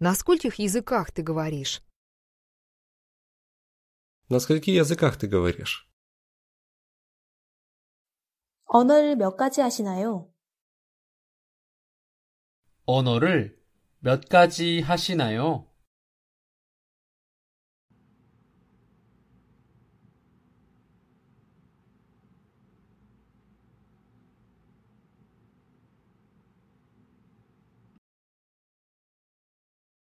На скольких языках ты говоришь? На скольких языках ты говоришь? 언어를 몇 가지 하시나요? 언어를 몇 가지 하시나요?